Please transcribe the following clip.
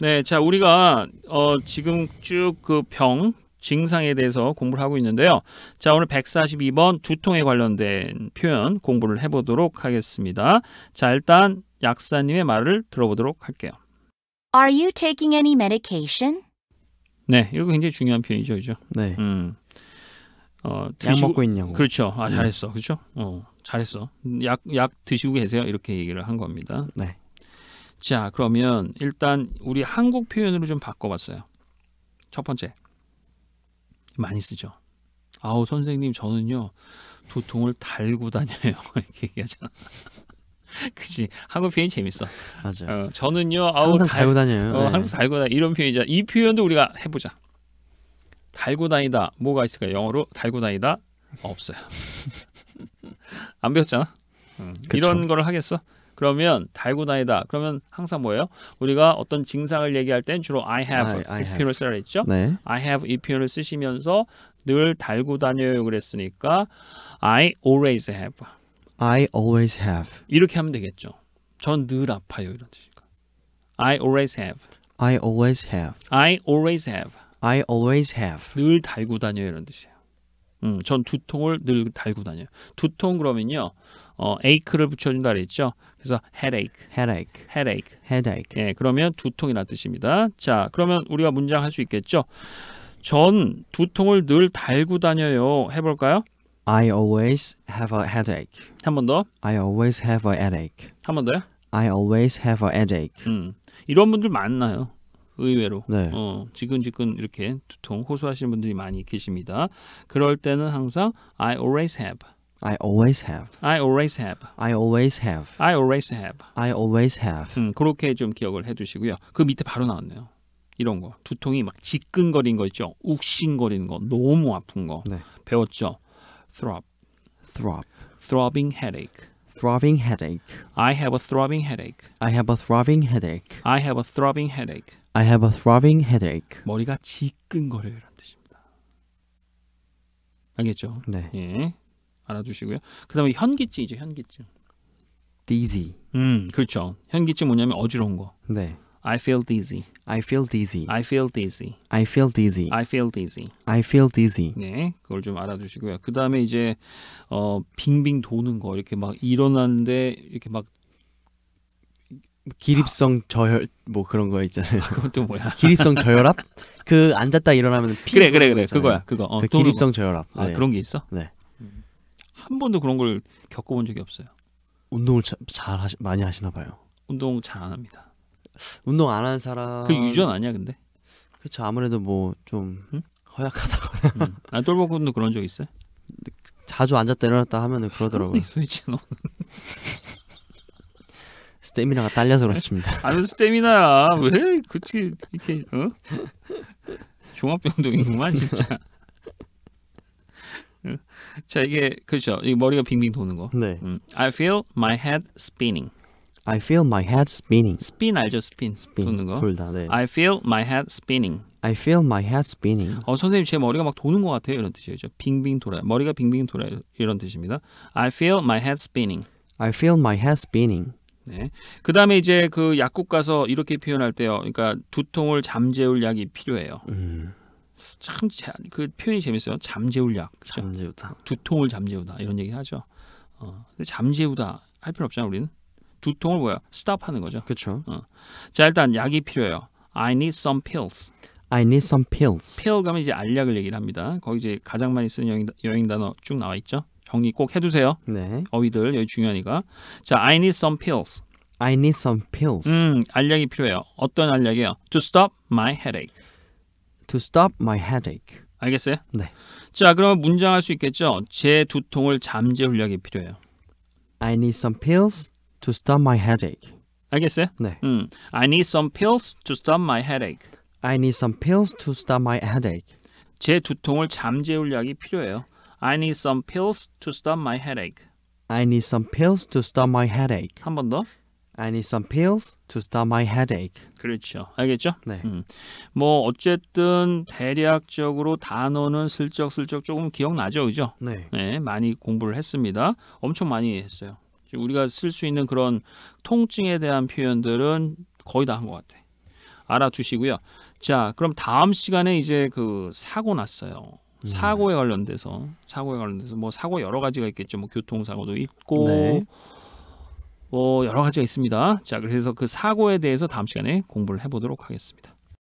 네, 자 우리가 어, 지금 쭉 그 병 증상에 대해서 공부를 하고 있는데요. 자 오늘 142번 두통에 관련된 표현 공부를 해보도록 하겠습니다. 자 일단 약사님의 말을 들어보도록 할게요. Are you taking any medication? 네, 이거 굉장히 중요한 표현이죠, 그죠? 네. 음. 어, 드시고, 약 먹고 있냐고. 그렇죠. 아, 네. 잘했어. 그렇죠? 어, 잘했어. 약, 약 드시고 계세요? 이렇게 얘기를 한 겁니다. 네. 자, 그러면 일단 우리 한국 표현으로 좀 바꿔봤어요. 첫 번째. 많이 쓰죠. 아우, 선생님, 저는요, 두통을 달고 다녀요. 이렇게 얘기하잖아. 그치. 한국 표현이 재밌어. 맞아 어, 저는요, 아우, 항상 달, 고 다녀요. 어, 네. 항상 달고 다녀. 이런 표현이죠. 이 표현도 우리가 해보자. 달고 다니다. 뭐가 있을까요? 영어로 달고 다니다? 없어요. 안 배웠잖아. 음, 이런 거를 하겠어? 그러면 달고 나이다 그러면 항상 뭐예요? 우리가 어떤 증상을 얘기할 땐 주로 I have I, I 이 표현을 쓰라 했죠. 네. I have 이 표현을 쓰시면서 늘 달고 다녀요 그랬으니까 I always have. I always have. 이렇게 하면 되겠죠. 전 늘 아파요 이런 뜻이니까. I always have. I always have. I always have. I always have. 늘 달고 다녀요 이런 뜻이에요. 음, 전두 통을 늘 달고 다녀요. 두통 그러면요. 어, ache를 붙여준다 그랬죠. 그래서 headache, headache, headache, headache. 예, 그러면 두 통이나 뜻입니다. 자, 그러면 우리가 문장 할수 있겠죠. 전두 통을 늘 달고 다녀요. 해볼까요? I always have a headache. 한 번 더. I always have a headache. 한 번 더요. I always have a headache. 음, 이런 분들 많나요? 의외로 네. 어, 지근지근 이렇게 두통 호소하시는 분들이 많이 계십니다. 그럴 때는 항상 I always have. I always have. I always have. I always have. I always have. I always have. 음, 그렇게 좀 기억을 해두시고요. 그 밑에 바로 나왔네요. 이런 거 두통이 막 지끈거린 거 있죠. 욱신거리는 거 너무 아픈 거 네. 배웠죠. Throb. Throb. Throbbing headache. Throbbing headache. I have a throbbing headache. I have a throbbing headache. I have a throbbing headache. I have a throbbing headache. 머리가 지끈거려요라는 뜻입니다. 알겠죠? 네. 예. 알아두시고요. 그다음에 현기증이죠, 현기증. Dizzy. 음, 그렇죠. 현기증 뭐냐면 어지러운 거. 네. I feel dizzy. I feel dizzy. I feel dizzy. I feel dizzy. I feel dizzy. I feel dizzy. 네, 그걸 좀 알아두시고요. 그 다음에 이제 어 빙빙 도는 거 이렇게 막 일어났는데 이렇게 막 기립성 저혈 뭐 그런 거 있잖아요. 아, 그건 또 뭐야? 기립성 저혈압? 그 앉았다 일어나면 피 그래 그래 그래 그거야 그거. 어, 그 기립성 뭐. 저혈압. 아 네. 그런 게 있어? 네. 한 번도 그런 걸 겪어본 적이 없어요. 운동을 자, 잘 하시, 많이 하시나 봐요. 운동 잘 안 합니다. 운동 안 하는 사람. 그 유전 아니야 근데? 그렇죠 아무래도 뭐좀 음? 허약하다거나. 음. 아 똘보군도 그런 적있어 자주 앉았다 일어났다 하면은 그러더라고요. 소이치 너는. 스태미나가 딸려서 그렇습니다. 아는 스태미나야. 왜 그렇게 이렇게 어? 종합병동이구만 진짜. 자 이게 그렇죠. 이 머리가 빙빙 도는 거. 네. 음. I feel my head spinning. I feel my head spinning. 스핀 알죠? 스핀. 스핀. 도는 거. 돌다. 네. I feel my head spinning. I feel my head spinning. 어 선생님 제 머리가 막 도는 것 같아요 이런 뜻이죠. 빙빙 돌아요. 머리가 빙빙 돌아요 이런 뜻입니다. I feel my head spinning. I feel my head spinning. 네. 그 다음에 이제 그 약국 가서 이렇게 표현할 때요. 그러니까 두통을 잠재울 약이 필요해요. 음. 참그 표현이 재밌어요. 잠재울 약. 그렇죠? 잠재우다. 두통을 잠재우다 이런 얘기 하죠. 어, 근데 잠재우다 할 필요 없잖아 우리는. 두통을 뭐야? 스탑하는 거죠. 그렇죠. 어. 자 일단 약이 필요해요. I need some pills. I need some pills. pill 가면 이제 알약을 얘기를 합니다. 거기 이제 가장 많이 쓰는 여행, 여행 단어 쭉 나와 있죠. 정리 꼭 해두세요. 네. 어휘들 여기 중요하니까. 자, I need some pills. I need some pills. 음, 알약이 필요해요. 어떤 알약이요? To stop my headache. To stop my headache. 알겠어요? 네. 자, 그러면 문장할 수 있겠죠? 제 두통을 잠재울 약이 필요해요. I need some pills to stop my headache. 알겠어요? 네. 음, I need some pills to stop my headache. I need some pills to stop my headache. 제 두통을 잠재울 약이 필요해요. I need some pills to stop my headache. I need some pills to stop my headache. 한 번 더. I need some pills to stop my headache. 그렇죠. 알겠죠? 네. 음. 뭐 어쨌든 대략적으로 단어는 슬쩍슬쩍 조금 기억나죠, 그죠? 네. 네, 많이 공부를 했습니다. 엄청 많이 했어요. 지금 우리가 쓸 수 있는 그런 통증에 대한 표현들은 거의 다 한 것 같아. 알아두시고요. 자, 그럼 다음 시간에 이제 그 사고 났어요. 음. 사고에 관련돼서 사고에 관련돼서 뭐 사고 여러 가지가 있겠죠. 뭐 교통사고도 있고 네. 뭐 여러 가지가 있습니다. 자 그래서 그 사고에 대해서 다음 시간에 공부를 해보도록 하겠습니다.